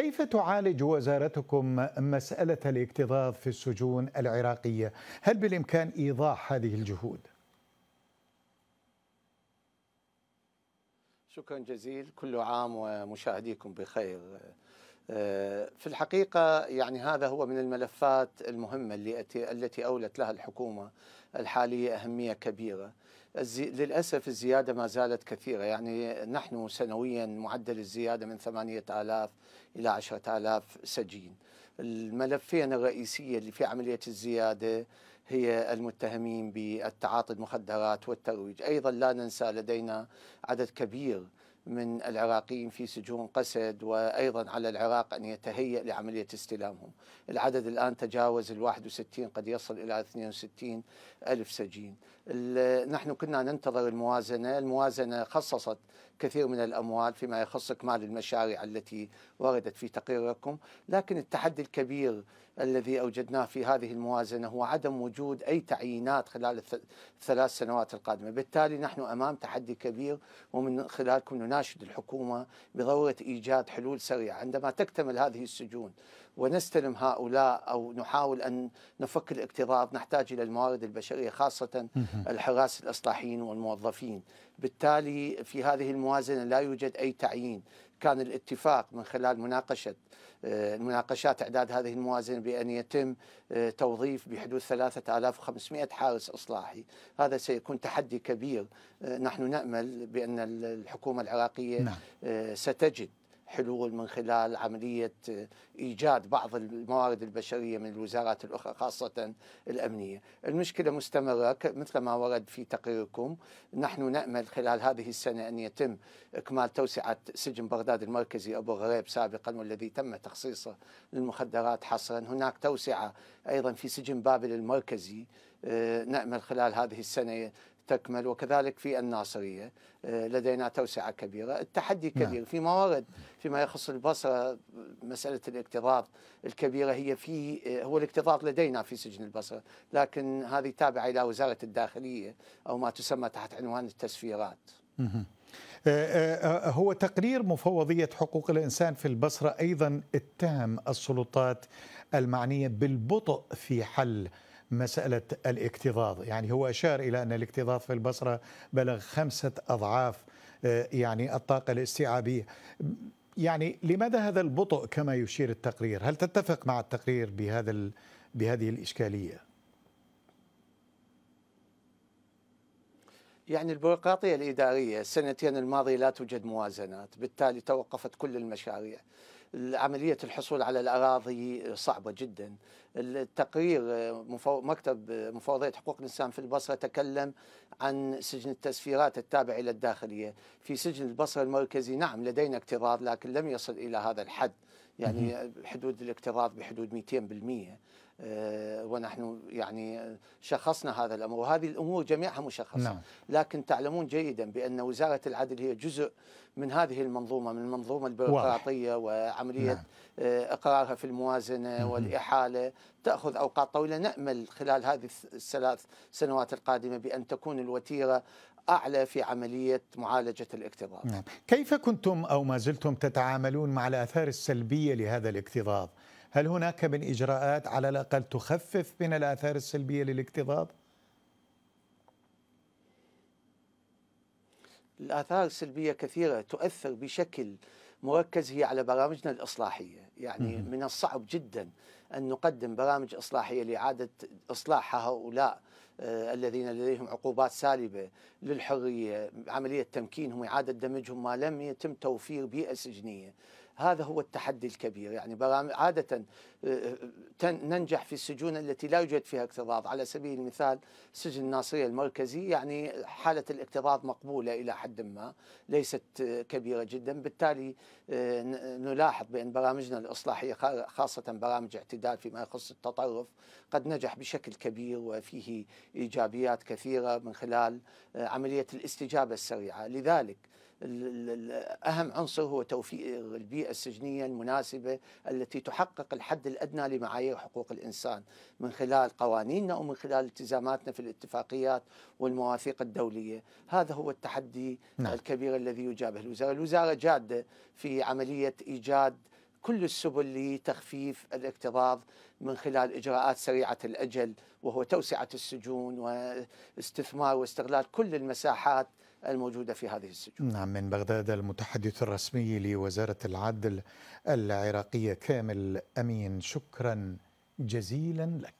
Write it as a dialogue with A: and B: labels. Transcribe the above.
A: كيف تعالج وزارتكم مسألة الاكتظاظ في السجون العراقية؟ هل بالإمكان إيضاح هذه الجهود؟
B: شكرا جزيلا كل عام ومشاهديكم بخير في الحقيقة يعني هذا هو من الملفات المهمة التي أولت لها الحكومة الحالية أهمية كبيرة للأسف الزيادة ما زالت كثيرة يعني نحن سنويا معدل الزيادة من 8000 إلى 10000 سجين الملفين الرئيسية اللي في عملية الزيادة هي المتهمين بالتعاطي المخدرات والترويج أيضا لا ننسى لدينا عدد كبير من العراقيين في سجون قسد وأيضا على العراق أن يتهيأ لعملية استلامهم العدد الآن تجاوز ال 61 قد يصل إلى 62 ألف سجين نحن كنا ننتظر الموازنة الموازنة خصصت كثير من الأموال فيما يخص إكمال المشاريع التي وردت في تقريركم لكن التحدي الكبير الذي أوجدناه في هذه الموازنة هو عدم وجود أي تعيينات خلال الثلاث سنوات القادمة بالتالي نحن أمام تحدي كبير ومن خلالكم ننادي نناشد الحكومة بضرورة إيجاد حلول سريعة عندما تكتمل هذه السجون ونستلم هؤلاء أو نحاول أن نفك الاكتظاظ نحتاج إلى الموارد البشرية خاصة الحراس الإصلاحيين والموظفين بالتالي في هذه الموازنة لا يوجد أي تعيين كان الاتفاق من خلال مناقشة آه، مناقشات إعداد هذه الموازنة بأن يتم آه، توظيف بحدود 3500 حارس إصلاحي هذا سيكون تحدي كبير آه، نحن نأمل بأن الحكومة العراقية نعم. ستجد حلول من خلال عملية إيجاد بعض الموارد البشرية من الوزارات الأخرى خاصة الأمنية المشكلة مستمرة مثل ما ورد في تقريركم نحن نأمل خلال هذه السنة أن يتم إكمال توسعة سجن بغداد المركزي أبو غريب سابقا والذي تم تخصيصه للمخدرات حصرا هناك توسعة أيضا في سجن بابل المركزي آه، نأمل خلال هذه السنة تكمل وكذلك في الناصرية آه، لدينا توسعة كبيرة التحدي كبير نعم. في موارد فيما يخص البصرة مسألة الاكتظاظ الكبيرة هي في آه، هو الاكتظاظ لدينا في سجن البصرة لكن هذه تابعة إلى وزارة الداخلية أو ما تسمى تحت عنوان التسفيرات
A: آه، هو تقرير مفوضية حقوق الإنسان في البصرة أيضا اتهم السلطات المعنية بالبطء في حل مسألة الاكتظاظ يعني هو أشار إلى أن الاكتظاظ في البصرة بلغ خمسة أضعاف آه، يعني الطاقة الاستيعابية يعني لماذا هذا البطء كما يشير التقرير هل تتفق مع التقرير بهذا بهذه الإشكالية
B: يعني البيروقراطية الإدارية السنتين الماضية لا توجد موازنات بالتالي توقفت كل المشاريع عملية الحصول على الأراضي صعبة جدا التقرير آه، مكتب آه، مفوضية حقوق الإنسان في البصرة تكلم عن سجن التسفيرات التابع إلى الداخلية في سجن البصرة المركزي نعم لدينا اكتظاظ لكن لم يصل إلى هذا الحد يعني حدود الاكتظاظ بحدود 200% آه، ونحن يعني شخصنا هذا الامر وهذه الامور جميعها مشخصه نعم. لكن تعلمون جيدا بان وزاره العدل هي جزء من هذه المنظومه من المنظومه البيروقراطيه وعمليه نعم. اقرارها في الموازنه مم. والاحاله تاخذ اوقات طويله نامل خلال هذه الثلاث سنوات القادمه بان تكون الوتيره اعلى في عمليه معالجه الاكتظاظ.
A: نعم. كيف كنتم او ما زلتم تتعاملون مع الاثار السلبيه لهذا الاكتظاظ؟ هل هناك من إجراءات على الأقل تخفف من الآثار السلبية للاكتظاظ؟
B: الآثار السلبية كثيرة تؤثر بشكل مركز هي على برامجنا الإصلاحية يعني م- من الصعب جدا أن نقدم برامج إصلاحية لإعادة إصلاح هؤلاء آه، الذين لديهم عقوبات سالبة للحرية عملية تمكينهم إعادة دمجهم ما لم يتم توفير بيئة سجنية هذا هو التحدي الكبير يعني برامج عادة آه، آه، ننجح في السجون التي لا يوجد فيها اكتظاظ على سبيل المثال سجن الناصرية المركزي يعني حالة الاكتظاظ مقبولة إلى حد ما ليست آه، كبيرة جدا بالتالي نلاحظ بأن برامجنا الإصلاحية خاصة برامج اعتدال فيما يخص التطرف قد نجح بشكل كبير وفيه إيجابيات كثيرة من خلال عملية الاستجابة السريعة لذلك أهم عنصر هو توفير البيئة السجنية المناسبة التي تحقق الحد الأدنى لمعايير حقوق الإنسان من خلال قوانيننا ومن خلال التزاماتنا في الاتفاقيات والمواثيق الدولية هذا هو التحدي نعم. الكبير الذي يجابه الوزارة الوزارة جادة في عملية إيجاد كل السبل لتخفيف الاكتظاظ من خلال اجراءات سريعه الاجل وهو توسعه السجون واستثمار واستغلال كل المساحات الموجودة
A: في هذه السجون نعم من بغداد المتحدث الرسمي لوزارة العدل العراقية كامل أمين شكرا جزيلا لك